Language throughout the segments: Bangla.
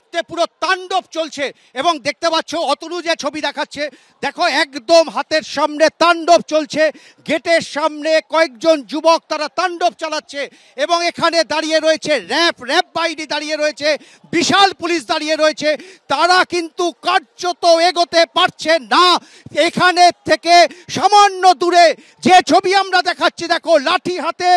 মুহূর্তে পুরো তাণ্ডব চলছে এবং দেখতে পাচ্ছ অতনু যে ছবি দেখাচ্ছে দেখো একদম হাতের সামনে তাণ্ডব চলছে গেটের সামনে কয়েকজন যুবক তারা তাণ্ডব চালাচ্ছে এবং এখানে দাঁড়িয়ে রয়েছে র্যাপ র্যাপ বাইডি দাঁড়িয়ে রয়েছে বিশাল পুলিশ দাঁড়িয়ে রয়েছে তারা কিন্তু কার্যত এগোতে পারছে না এখানে থেকে সামান্য দূরে যে ছবি আমরা দেখাচ্ছি দেখো লাঠি হাতে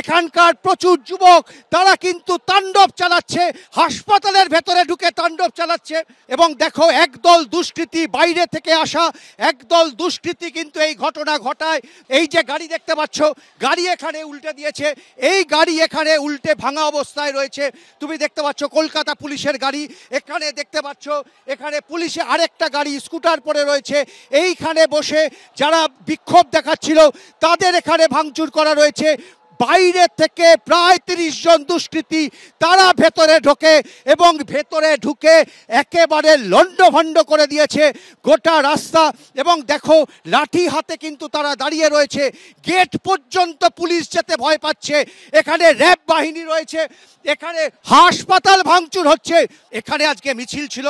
এখানকার প্রচুর যুবক তারা কিন্তু তাণ্ডব চালাচ্ছে হাসপাতালের ভেতরে ঢুকে তাণ্ডব চালাচ্ছে চালাচ্ছে এবং দেখো একদল দুষ্কৃতি বাইরে থেকে আসা একদল দুষ্কৃতি কিন্তু এই ঘটনা ঘটায় এই যে গাড়ি দেখতে পাচ্ছ গাড়ি এখানে উল্টে দিয়েছে এই গাড়ি এখানে উল্টে ভাঙা অবস্থায় রয়েছে তুমি দেখতে পাচ্ছ কলকাতা পুলিশের গাড়ি এখানে দেখতে পাচ্ছ এখানে পুলিশে আরেকটা গাড়ি স্কুটার পরে রয়েছে এইখানে বসে যারা বিক্ষোভ দেখাচ্ছিল তাদের এখানে ভাঙচুর করা রয়েছে বাইরে থেকে প্রায় তিরিশ জন দুষ্কৃতি তারা ভেতরে ঢোকে এবং ভেতরে ঢুকে একেবারে লণ্ডভণ্ড করে দিয়েছে গোটা রাস্তা এবং দেখো লাঠি হাতে কিন্তু তারা দাঁড়িয়ে রয়েছে গেট পর্যন্ত পুলিশ যেতে ভয় পাচ্ছে এখানে র্যাব বাহিনী রয়েছে এখানে হাসপাতাল ভাঙচুর হচ্ছে এখানে আজকে মিছিল ছিল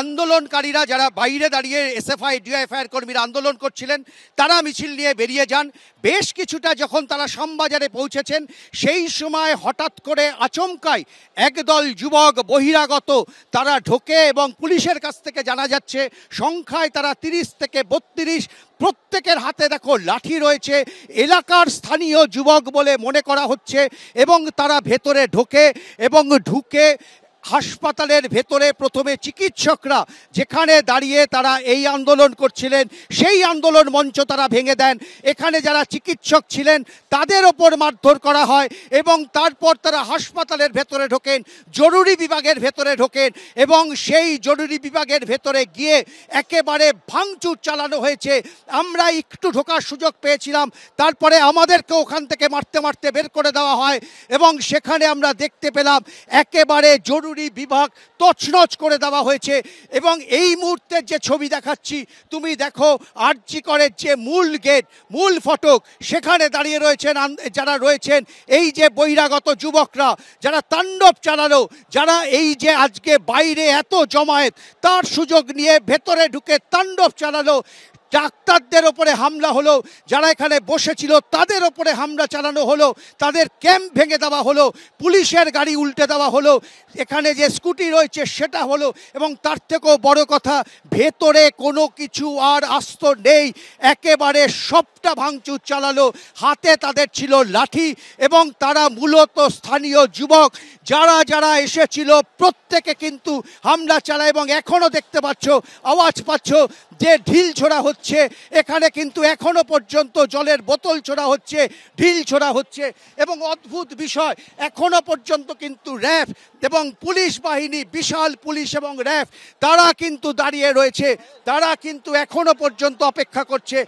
আন্দোলনকারীরা যারা বাইরে দাঁড়িয়ে এসএফআই ডিআইএফআইআর কর্মীরা আন্দোলন করছিলেন তারা মিছিল নিয়ে বেরিয়ে যান বেশ কিছুটা যখন তারা সমবাজারে পৌঁছেছেন সেই সময় হঠাৎ করে আচমকায় একদল যুবক বহিরাগত তারা ঢোকে এবং পুলিশের কাছ থেকে জানা যাচ্ছে সংখ্যায় তারা তিরিশ থেকে বত্রিশ প্রত্যেকের হাতে দেখো লাঠি রয়েছে এলাকার স্থানীয় যুবক বলে মনে করা হচ্ছে এবং তারা ভেতরে ঢোকে এবং ঢুকে হাসপাতালের ভেতরে প্রথমে চিকিৎসকরা যেখানে দাঁড়িয়ে তারা এই আন্দোলন করছিলেন সেই আন্দোলন মঞ্চ তারা ভেঙে দেন এখানে যারা চিকিৎসক ছিলেন তাদের ওপর মারধর করা হয় এবং তারপর তারা হাসপাতালের ভেতরে ঢোকেন জরুরি বিভাগের ভেতরে ঢোকেন এবং সেই জরুরি বিভাগের ভেতরে গিয়ে একেবারে ভাঙচুর চালানো হয়েছে আমরা একটু ঢোকার সুযোগ পেয়েছিলাম তারপরে আমাদেরকে ওখান থেকে মারতে মারতে বের করে দেওয়া হয় এবং সেখানে আমরা দেখতে পেলাম একেবারে জরুরি জরুরি বিভাগ তছনছ করে দেওয়া হয়েছে এবং এই মুহূর্তের যে ছবি দেখাচ্ছি তুমি দেখো আরজি করের যে মূল গেট মূল ফটক সেখানে দাঁড়িয়ে রয়েছেন যারা রয়েছেন এই যে বহিরাগত যুবকরা যারা তাণ্ডব চালালো যারা এই যে আজকে বাইরে এত জমায়েত তার সুযোগ নিয়ে ভেতরে ঢুকে তাণ্ডব চালালো ডাক্তারদের ওপরে হামলা হলো যারা এখানে বসেছিল তাদের ওপরে হামলা চালানো হলো তাদের ক্যাম্প ভেঙে দেওয়া হলো পুলিশের গাড়ি উল্টে দেওয়া হলো এখানে যে স্কুটি রয়েছে সেটা হলো এবং তার থেকেও বড় কথা ভেতরে কোনো কিছু আর আস্ত নেই একেবারে সবটা ভাঙচুর চালালো হাতে তাদের ছিল লাঠি এবং তারা মূলত স্থানীয় যুবক যারা যারা এসেছিল প্রত্যেকে কিন্তু হামলা চালায় এবং এখনও দেখতে পাচ্ছ আওয়াজ পাচ্ছ যে ঢিল ছোড়া হচ্ছে এখানে কিন্তু এখনো পর্যন্ত জলের বোতল ছোড়া হচ্ছে ঢিল ছোড়া হচ্ছে এবং অদ্ভুত বিষয় এখনো পর্যন্ত কিন্তু র্যাফ এবং পুলিশ বাহিনী বিশাল পুলিশ এবং র‍্যাফ তারা কিন্তু দাঁড়িয়ে রয়েছে তারা কিন্তু এখনো পর্যন্ত অপেক্ষা করছে